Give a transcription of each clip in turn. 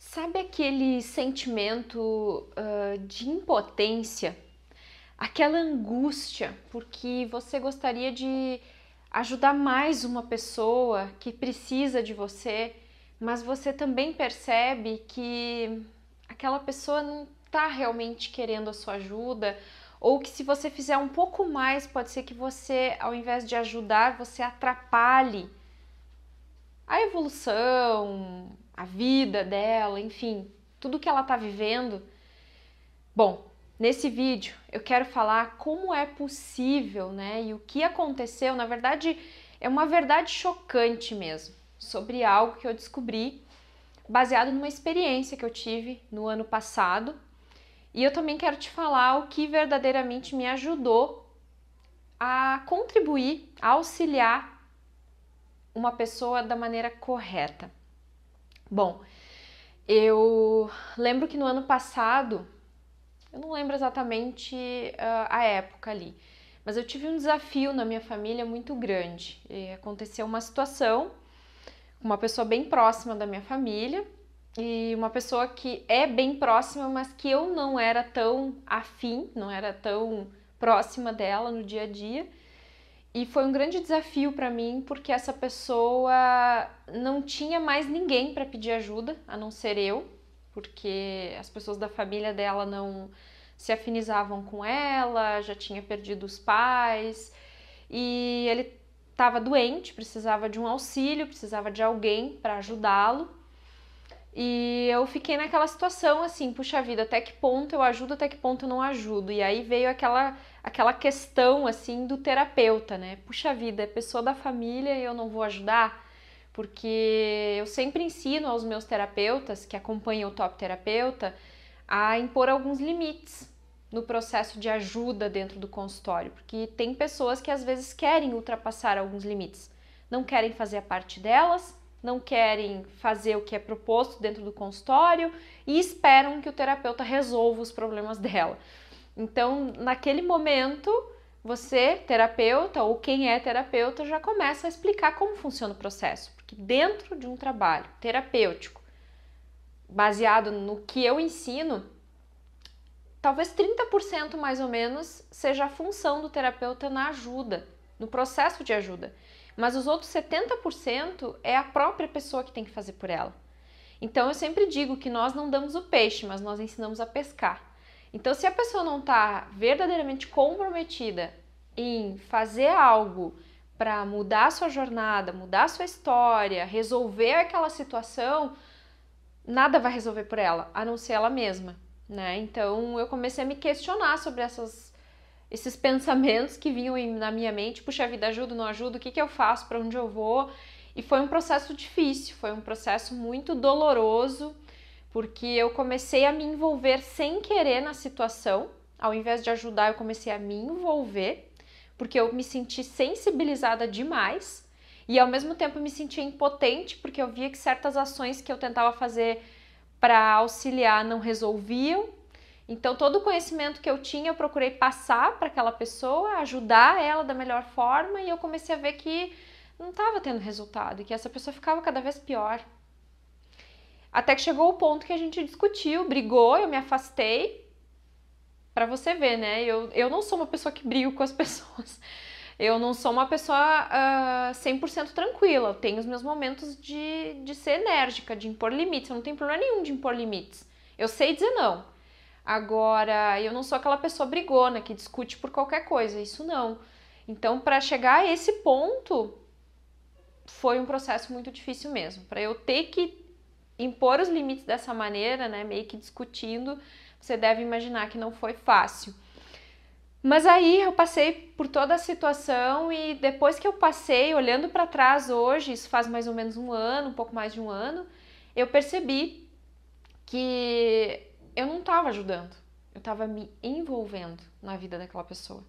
Sabe aquele sentimento uh, de impotência? Aquela angústia porque você gostaria de ajudar mais uma pessoa que precisa de você, mas você também percebe que aquela pessoa não está realmente querendo a sua ajuda, ou que se você fizer um pouco mais, pode ser que você, ao invés de ajudar, você atrapalhe a evolução, a vida dela, enfim, tudo que ela está vivendo. Bom, nesse vídeo eu quero falar como é possível, né? E o que aconteceu, na verdade, é uma verdade chocante mesmo, sobre algo que eu descobri baseado numa experiência que eu tive no ano passado. E eu também quero te falar o que verdadeiramente me ajudou a contribuir, a auxiliar uma pessoa da maneira correta. Bom, eu lembro que no ano passado, eu não lembro exatamente uh, a época ali, mas eu tive um desafio na minha família muito grande. E aconteceu uma situação com uma pessoa bem próxima da minha família e uma pessoa que é bem próxima, mas que eu não era tão afim, não era tão próxima dela no dia a dia. E foi um grande desafio para mim, porque essa pessoa não tinha mais ninguém para pedir ajuda, a não ser eu, porque as pessoas da família dela não se afinizavam com ela, já tinha perdido os pais, e ele estava doente, precisava de um auxílio, precisava de alguém para ajudá-lo. E eu fiquei naquela situação assim, puxa vida, até que ponto eu ajudo, até que ponto eu não ajudo. E aí veio aquela aquela questão assim do terapeuta, né? Puxa vida, é pessoa da família e eu não vou ajudar, porque eu sempre ensino aos meus terapeutas que acompanham o top terapeuta a impor alguns limites no processo de ajuda dentro do consultório, porque tem pessoas que às vezes querem ultrapassar alguns limites, não querem fazer a parte delas não querem fazer o que é proposto dentro do consultório e esperam que o terapeuta resolva os problemas dela. Então, naquele momento, você, terapeuta ou quem é terapeuta, já começa a explicar como funciona o processo, porque dentro de um trabalho terapêutico, baseado no que eu ensino, talvez 30% mais ou menos seja a função do terapeuta na ajuda, no processo de ajuda mas os outros 70% é a própria pessoa que tem que fazer por ela. Então eu sempre digo que nós não damos o peixe, mas nós ensinamos a pescar. Então se a pessoa não está verdadeiramente comprometida em fazer algo para mudar a sua jornada, mudar a sua história, resolver aquela situação, nada vai resolver por ela, a não ser ela mesma, né? Então eu comecei a me questionar sobre essas esses pensamentos que vinham na minha mente, puxa vida, ajudo, não ajudo, o que, que eu faço, para onde eu vou. E foi um processo difícil, foi um processo muito doloroso, porque eu comecei a me envolver sem querer na situação. Ao invés de ajudar, eu comecei a me envolver, porque eu me senti sensibilizada demais e ao mesmo tempo me sentia impotente, porque eu via que certas ações que eu tentava fazer para auxiliar não resolviam então, todo o conhecimento que eu tinha, eu procurei passar para aquela pessoa, ajudar ela da melhor forma, e eu comecei a ver que não estava tendo resultado e que essa pessoa ficava cada vez pior. Até que chegou o ponto que a gente discutiu, brigou, eu me afastei. Para você ver, né? Eu, eu não sou uma pessoa que brigo com as pessoas. Eu não sou uma pessoa uh, ah, 100% tranquila. Eu tenho os meus momentos de, de ser enérgica, de impor limites. Eu não tenho problema nenhum de impor limites. Eu sei dizer não. Agora, eu não sou aquela pessoa brigona que discute por qualquer coisa, isso não. Então, para chegar a esse ponto, foi um processo muito difícil mesmo. Para eu ter que impor os limites dessa maneira, né, meio que discutindo, você deve imaginar que não foi fácil. Mas aí eu passei por toda a situação e depois que eu passei, olhando para trás hoje, isso faz mais ou menos um ano, um pouco mais de um ano, eu percebi que eu não estava ajudando, eu estava me envolvendo na vida daquela pessoa.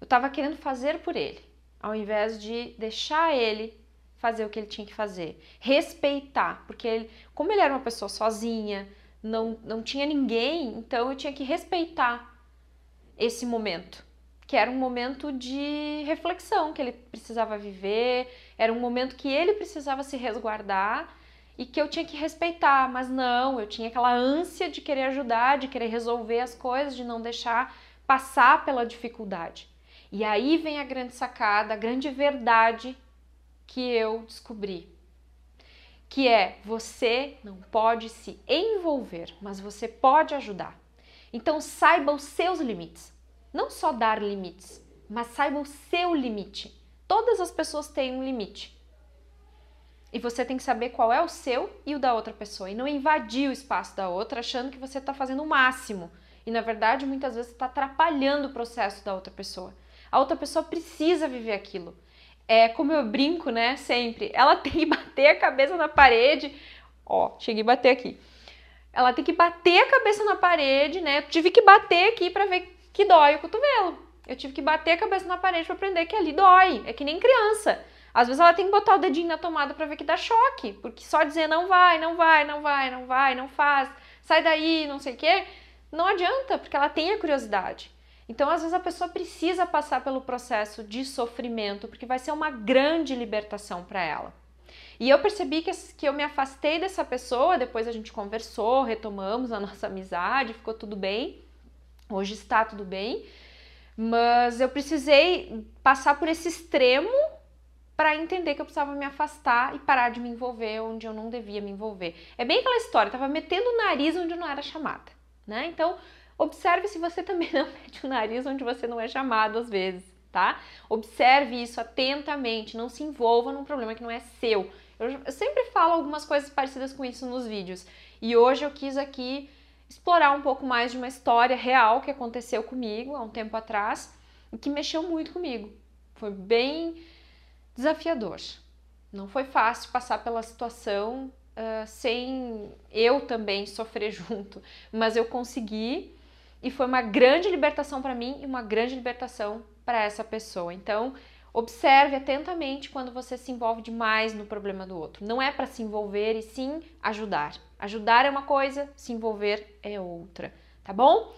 Eu estava querendo fazer por ele, ao invés de deixar ele fazer o que ele tinha que fazer, respeitar, porque ele, como ele era uma pessoa sozinha, não, não tinha ninguém, então eu tinha que respeitar esse momento, que era um momento de reflexão que ele precisava viver, era um momento que ele precisava se resguardar e que eu tinha que respeitar, mas não, eu tinha aquela ânsia de querer ajudar, de querer resolver as coisas, de não deixar passar pela dificuldade. E aí vem a grande sacada, a grande verdade que eu descobri, que é você não pode se envolver, mas você pode ajudar. Então saiba os seus limites. Não só dar limites, mas saiba o seu limite. Todas as pessoas têm um limite. E você tem que saber qual é o seu e o da outra pessoa. E não invadir o espaço da outra achando que você está fazendo o máximo. E na verdade, muitas vezes está atrapalhando o processo da outra pessoa. A outra pessoa precisa viver aquilo. É como eu brinco, né? Sempre. Ela tem que bater a cabeça na parede. Ó, cheguei a bater aqui. Ela tem que bater a cabeça na parede, né? Eu tive que bater aqui para ver que dói o cotovelo. Eu tive que bater a cabeça na parede para aprender que ali dói. É que nem criança. Às vezes ela tem que botar o dedinho na tomada para ver que dá choque, porque só dizer não vai, não vai, não vai, não vai, não faz, sai daí, não sei o quê, não adianta, porque ela tem a curiosidade. Então, às vezes a pessoa precisa passar pelo processo de sofrimento, porque vai ser uma grande libertação para ela. E eu percebi que, assim, que eu me afastei dessa pessoa, depois a gente conversou, retomamos a nossa amizade, ficou tudo bem. Hoje está tudo bem, mas eu precisei passar por esse extremo para entender que eu precisava me afastar e parar de me envolver onde eu não devia me envolver. É bem aquela história, tava metendo o nariz onde não era chamada, né? Então, observe se você também não mete o nariz onde você não é chamado às vezes, tá? Observe isso atentamente, não se envolva num problema que não é seu. Eu, eu sempre falo algumas coisas parecidas com isso nos vídeos. E hoje eu quis aqui explorar um pouco mais de uma história real que aconteceu comigo há um tempo atrás e que mexeu muito comigo. Foi bem desafiador. Não foi fácil passar pela situação uh, sem eu também sofrer junto, mas eu consegui e foi uma grande libertação para mim e uma grande libertação para essa pessoa. Então, observe atentamente quando você se envolve demais no problema do outro. Não é para se envolver e sim ajudar. Ajudar é uma coisa, se envolver é outra, tá bom?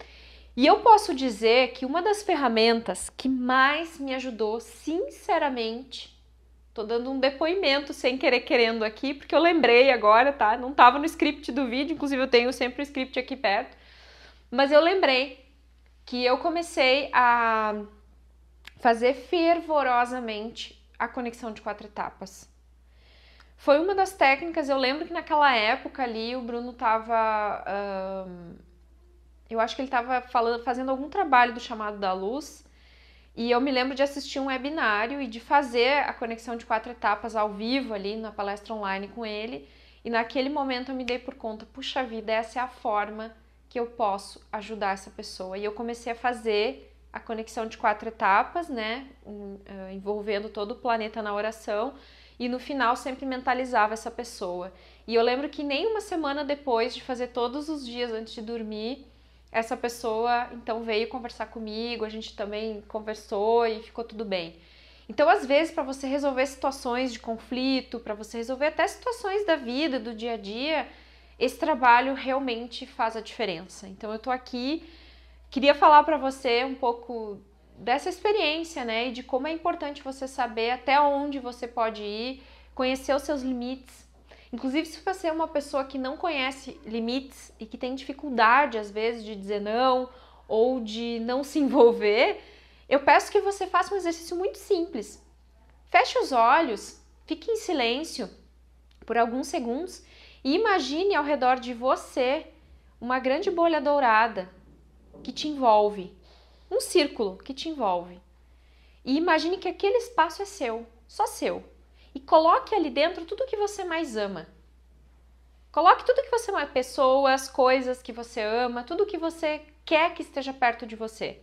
E eu posso dizer que uma das ferramentas que mais me ajudou, sinceramente, Tô dando um depoimento sem querer querendo aqui, porque eu lembrei agora, tá? Não tava no script do vídeo, inclusive eu tenho sempre o script aqui perto. Mas eu lembrei que eu comecei a fazer fervorosamente a conexão de quatro etapas. Foi uma das técnicas, eu lembro que naquela época ali o Bruno tava. eu acho que ele estava fazendo algum trabalho do chamado da luz e eu me lembro de assistir um webinário e de fazer a conexão de quatro etapas ao vivo ali na palestra online com ele. E naquele momento eu me dei por conta, puxa vida, essa é a forma que eu posso ajudar essa pessoa. E eu comecei a fazer a conexão de quatro etapas, né, eh, envolvendo todo o planeta na oração, e no final sempre mentalizava essa pessoa. E eu lembro que nem uma semana depois de fazer todos os dias antes de dormir, essa pessoa então veio conversar comigo, a gente também conversou e ficou tudo bem. Então, às vezes, para você resolver situações de conflito, para você resolver até situações da vida, do dia a dia, esse trabalho realmente faz a diferença. Então, eu tô aqui, queria falar para você um pouco dessa experiência, né, e de como é importante você saber até onde você pode ir, conhecer os seus limites, Inclusive, se você é uma pessoa que não conhece limites e que tem dificuldade, às vezes, de dizer não ou de não se envolver, eu peço que você faça um exercício muito simples. Feche os olhos, fique em silêncio por alguns segundos e imagine ao redor de você uma grande bolha dourada que te envolve, um círculo que te envolve. E imagine que aquele espaço é seu, só seu e coloque ali dentro tudo que você mais ama. Coloque tudo que você ama, pessoas, coisas que você ama, tudo que você quer que esteja perto de você.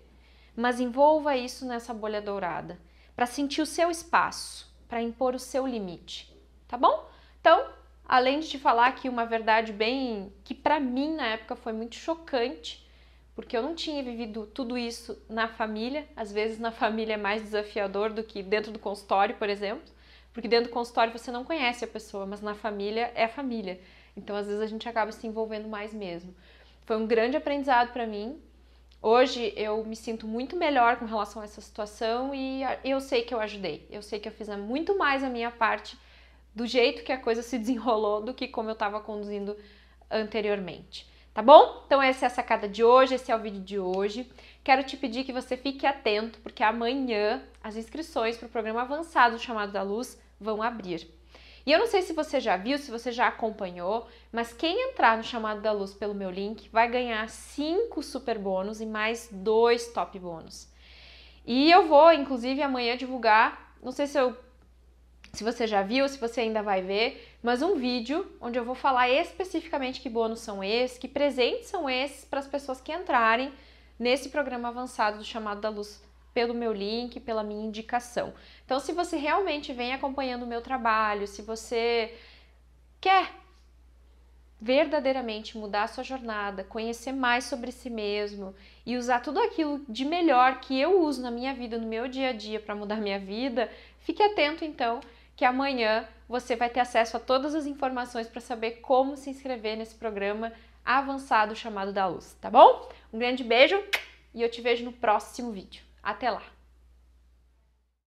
Mas envolva isso nessa bolha dourada, para sentir o seu espaço, para impor o seu limite, tá bom? Então, além de te falar aqui uma verdade bem que para mim na época foi muito chocante, porque eu não tinha vivido tudo isso na família. Às vezes na família é mais desafiador do que dentro do consultório, por exemplo. Porque dentro do consultório você não conhece a pessoa, mas na família é família. Então às vezes a gente acaba se envolvendo mais mesmo. Foi um grande aprendizado para mim. Hoje eu me sinto muito melhor com relação a essa situação e eu sei que eu ajudei. Eu sei que eu fiz muito mais a minha parte do jeito que a coisa se desenrolou do que como eu estava conduzindo anteriormente. Tá bom? Então essa é a sacada de hoje, esse é o vídeo de hoje. Quero te pedir que você fique atento, porque amanhã as inscrições para o programa avançado chamado da Luz vão abrir. E eu não sei se você já viu, se você já acompanhou, mas quem entrar no chamado da luz pelo meu link vai ganhar cinco super bônus e mais dois top bônus. E eu vou, inclusive, amanhã divulgar, não sei se eu se você já viu, se você ainda vai ver, mas um vídeo onde eu vou falar especificamente que bônus são esses, que presentes são esses para as pessoas que entrarem nesse programa avançado do chamado da luz pelo meu link, pela minha indicação. Então, se você realmente vem acompanhando o meu trabalho, se você quer verdadeiramente mudar a sua jornada, conhecer mais sobre si mesmo e usar tudo aquilo de melhor que eu uso na minha vida, no meu dia a dia para mudar minha vida, fique atento então que amanhã você vai ter acesso a todas as informações para saber como se inscrever nesse programa avançado chamado da luz, tá bom? Um grande beijo e eu te vejo no próximo vídeo. Até lá!